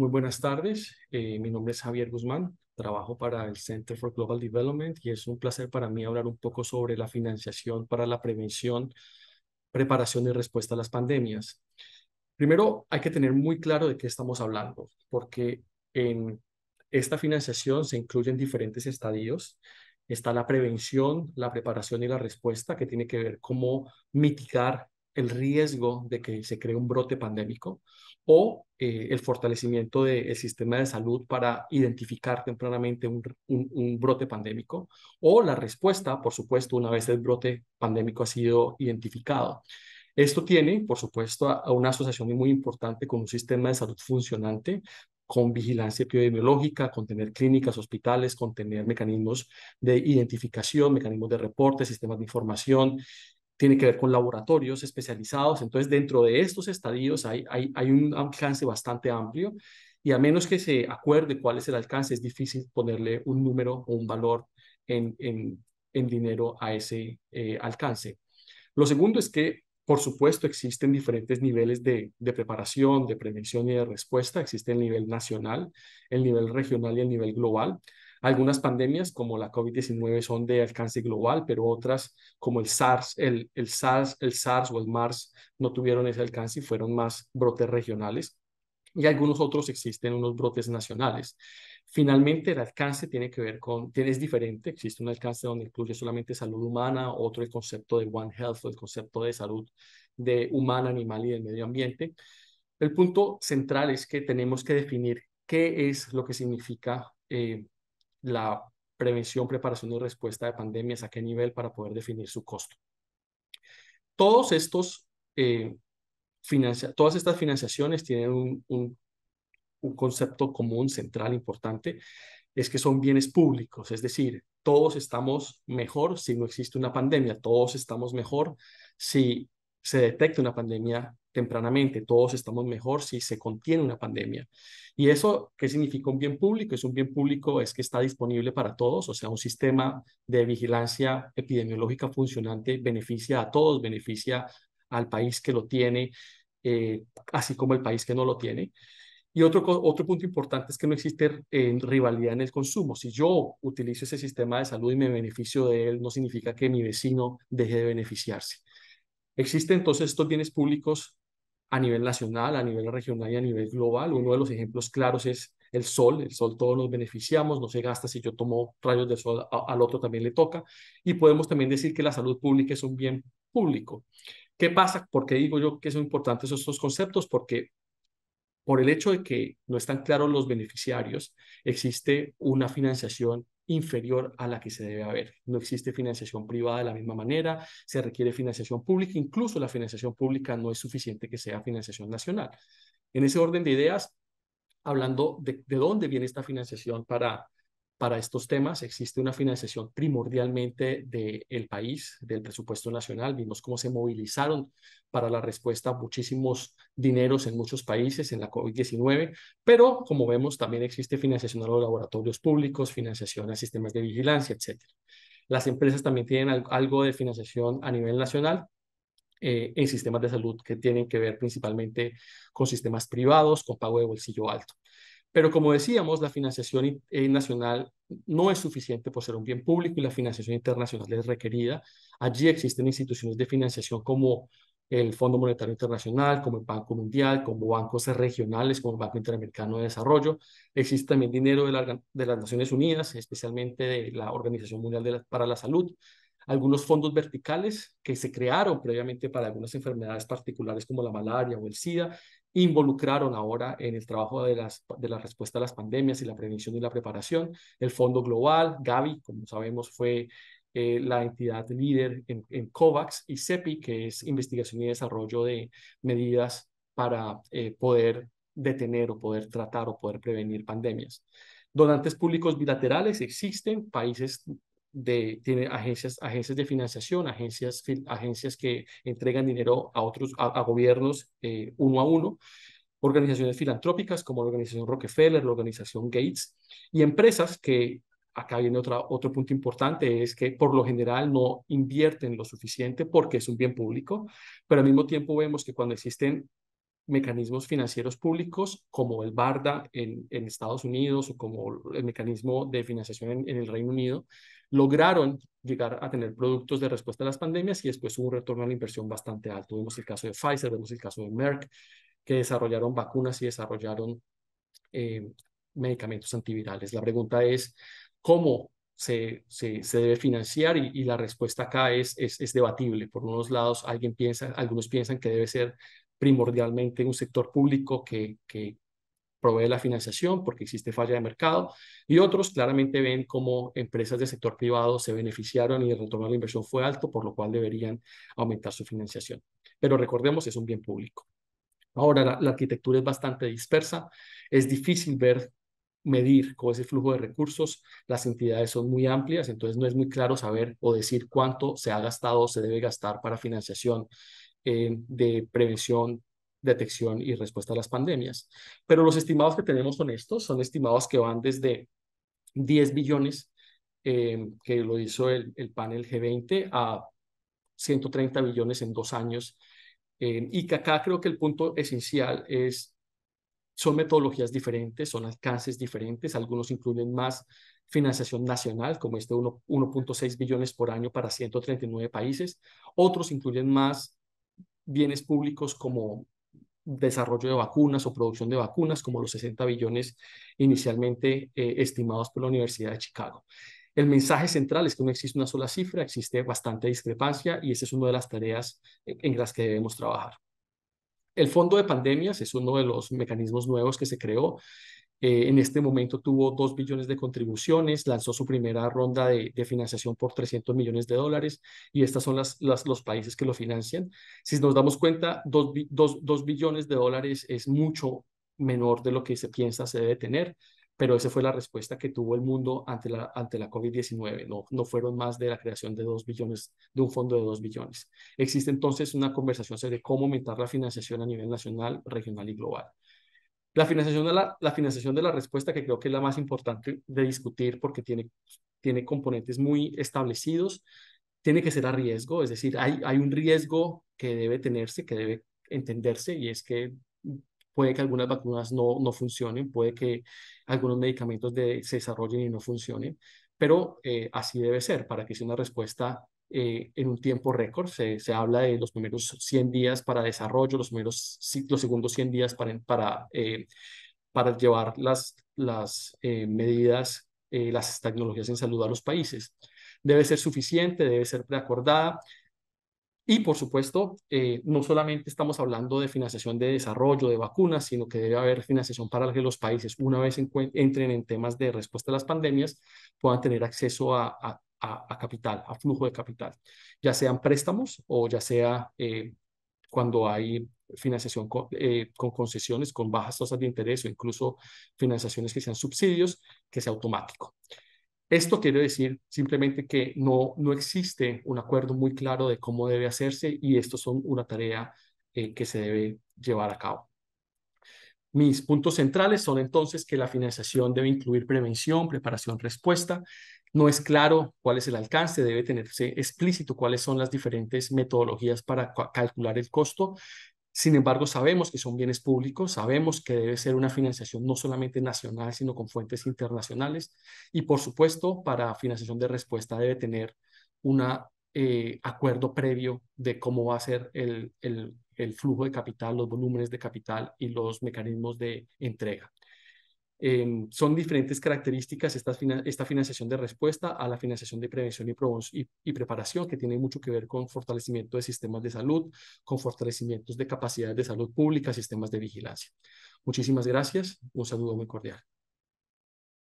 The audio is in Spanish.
Muy buenas tardes, eh, mi nombre es Javier Guzmán, trabajo para el Center for Global Development y es un placer para mí hablar un poco sobre la financiación para la prevención, preparación y respuesta a las pandemias. Primero, hay que tener muy claro de qué estamos hablando, porque en esta financiación se incluyen diferentes estadios. Está la prevención, la preparación y la respuesta, que tiene que ver cómo mitigar el riesgo de que se cree un brote pandémico o eh, el fortalecimiento del sistema de salud para identificar tempranamente un, brote pandémico o la respuesta, por supuesto, una vez el brote pandémico ha sido identificado. Esto tiene, por supuesto, a, una asociación muy importante con un sistema de salud funcionante, con vigilancia epidemiológica, con tener clínicas, hospitales, con tener mecanismos de identificación, mecanismos de reporte, sistemas de información, tiene que ver con laboratorios especializados. Entonces, dentro de estos estadios hay, un alcance bastante amplio y a menos que se acuerde cuál es el alcance, es difícil ponerle un número o un valor en, dinero a ese eh, alcance. Lo segundo es que, por supuesto, existen diferentes niveles de preparación, de prevención y de respuesta. Existe el nivel nacional, el nivel regional y el nivel global. Algunas pandemias como la COVID-19 son de alcance global, pero otras como el SARS, el, el SARS, el SARS o el MARS no tuvieron ese alcance y fueron más brotes regionales. Y algunos otros existen unos brotes nacionales. Finalmente, el alcance tiene que ver con, es diferente, existe un alcance donde incluye solamente salud humana, otro el concepto de One Health, o el concepto de salud de humana, animal y del medio ambiente. El punto central es que tenemos que definir qué es lo que significa eh, la prevención, preparación y respuesta de pandemias, a qué nivel para poder definir su costo. Todos estos, eh, todas estas financiaciones tienen un, un concepto común, central, importante, es que son bienes públicos, es decir, todos estamos mejor si no existe una pandemia, todos estamos mejor si se detecta una pandemia tempranamente. Todos estamos mejor si se contiene una pandemia. ¿Y eso qué significa un bien público? Es un bien público, es que está disponible para todos, o sea, un sistema de vigilancia epidemiológica funcionante beneficia a todos, beneficia al país que lo tiene, eh, así como el país que no lo tiene. Y otro, otro punto importante es que no existe rivalidad en el consumo. Si yo utilizo ese sistema de salud y me beneficio de él, no significa que mi vecino deje de beneficiarse. Existen entonces estos bienes públicos a nivel nacional, a nivel regional y a nivel global. Uno de los ejemplos claros es el sol. El sol todos nos beneficiamos, no se gasta si yo tomo rayos de sol, al otro también le toca. Y podemos también decir que la salud pública es un bien público. ¿Qué pasa? ¿Por qué digo yo que son importantes estos conceptos? Porque por el hecho de que no están claros los beneficiarios, existe una financiación inferior a la que se debe haber. No existe financiación privada de la misma manera, se requiere financiación pública, incluso la financiación pública no es suficiente que sea financiación nacional. En ese orden de ideas, hablando de, dónde viene esta financiación para, para estos temas existe una financiación primordialmente del país, del presupuesto nacional. Vimos cómo se movilizaron para la respuesta muchísimos dineros en muchos países en la COVID-19, pero como vemos también existe financiación a los laboratorios públicos, financiación a sistemas de vigilancia, etc. Las empresas también tienen algo de financiación a nivel nacional, eh, en sistemas de salud que tienen que ver principalmente con sistemas privados, con pago de bolsillo alto. Pero como decíamos, la financiación eh, nacional no es suficiente por ser un bien público y la financiación internacional es requerida. Allí existen instituciones de financiación como el Fondo Monetario Internacional, como el Banco Mundial, como bancos regionales, como el Banco Interamericano de Desarrollo. Existe también dinero de, las Naciones Unidas, especialmente de la Organización Mundial para la Salud. Algunos fondos verticales que se crearon previamente para algunas enfermedades particulares como la malaria o el SIDA involucraron ahora en el trabajo de, las, de la respuesta a las pandemias y la prevención y la preparación. El Fondo Global, Gavi, como sabemos, fue eh, la entidad líder en, en, COVAX y CEPI, que es investigación y desarrollo de medidas para eh, poder detener o poder tratar o poder prevenir pandemias. Donantes públicos bilaterales existen, países de, tiene agencias, agencias de financiación, agencias, agencias que entregan dinero a otros, a, gobiernos eh, uno a uno, organizaciones filantrópicas como la organización Rockefeller, la organización Gates y empresas que acá viene otra, otro punto importante, es que por lo general no invierten lo suficiente porque es un bien público, pero al mismo tiempo vemos que cuando existen mecanismos financieros públicos como el BARDA en, Estados Unidos o como el mecanismo de financiación en el Reino Unido, lograron llegar a tener productos de respuesta a las pandemias y después hubo un retorno a la inversión bastante alto. Vemos el caso de Pfizer, vemos el caso de Merck, que desarrollaron vacunas y desarrollaron eh, medicamentos antivirales. La pregunta es, ¿cómo se, se, debe financiar? Y, la respuesta acá es, es, es debatible. Por unos lados, alguien piensa, algunos piensan que debe ser primordialmente un sector público que, provee la financiación porque existe falla de mercado y otros claramente ven cómo empresas del sector privado se beneficiaron y el retorno de la inversión fue alto, por lo cual deberían aumentar su financiación. Pero recordemos, es un bien público. Ahora, la, arquitectura es bastante dispersa, es difícil ver medir con ese flujo de recursos, las entidades son muy amplias, entonces no es muy claro saber o decir cuánto se ha gastado o se debe gastar para financiación eh, de prevención detección y respuesta a las pandemias. Pero los estimados que tenemos son estos, son estimados que van desde 10 billones, em, que lo hizo el, el, panel G20, a 130 billones en dos años. Em, y que acá creo que el punto esencial es, son metodologías diferentes, son alcances diferentes, algunos incluyen más financiación nacional, como este 1.6 billones por año para 139 países, otros incluyen más bienes públicos como desarrollo de vacunas o producción de vacunas, como los 60 billones inicialmente eh, estimados por la Universidad de Chicago. El mensaje central es que no existe una sola cifra, existe bastante discrepancia y esa es una de las tareas eh, en las que debemos trabajar. El fondo de pandemias es uno de los mecanismos nuevos que se creó eh, en este momento tuvo 2 billones de contribuciones, lanzó su primera ronda de, financiación por 300 millones de dólares y estos son los países que lo financian. Si nos damos cuenta, 2, billones de dólares es mucho menor de lo que se piensa se debe tener pero esa fue la respuesta que tuvo el mundo ante la, COVID-19. No, no fueron más de la creación de dos billones, de un fondo de 2 billones. Existe entonces una conversación sobre cómo aumentar la financiación a nivel nacional, regional y global. La financiación, de la, financiación de la respuesta, que creo que es la más importante de discutir porque tiene, tiene componentes muy establecidos, tiene que ser a riesgo, es decir, hay, hay un riesgo que debe tenerse, que debe entenderse, y es que puede que algunas vacunas no, no funcionen, puede que algunos medicamentos de, se desarrollen y no funcionen, pero eh, así debe ser para que sea una respuesta eh, en un tiempo récord. Se, se, habla de los primeros 100 días para desarrollo, los, primeros, los segundos 100 días para, para, eh, para llevar las, las eh, medidas, las tecnologías en salud a los países. Debe ser suficiente, debe ser preacordada. Y por supuesto, no solamente estamos hablando de financiación de desarrollo, de vacunas, sino que debe haber financiación para que los países, una vez entren en temas de respuesta a las pandemias, puedan tener acceso a, a a, capital, a flujo de capital, ya sean préstamos o ya sea eh, cuando hay financiación con, eh, con, concesiones, con bajas tasas de interés o incluso financiaciones que sean subsidios, que sea automático. Esto quiere decir simplemente que no, no existe un acuerdo muy claro de cómo debe hacerse y esto son una tarea eh, que se debe llevar a cabo. Mis puntos centrales son entonces que la financiación debe incluir prevención, preparación, respuesta, no es claro cuál es el alcance, debe tenerse explícito cuáles son las diferentes metodologías para calcular el costo. Sin embargo, sabemos que son bienes públicos, sabemos que debe ser una financiación no solamente nacional, sino con fuentes internacionales. Y por supuesto, para financiación de respuesta debe tener un eh, acuerdo previo de cómo va a ser el flujo de capital, los volúmenes de capital y los mecanismos de entrega. Em, son diferentes características esta, financiación de respuesta a la financiación de prevención y, y, preparación, que tiene mucho que ver con fortalecimiento de sistemas de salud, con fortalecimientos de capacidades de salud pública, sistemas de vigilancia. Muchísimas gracias. Un saludo muy cordial.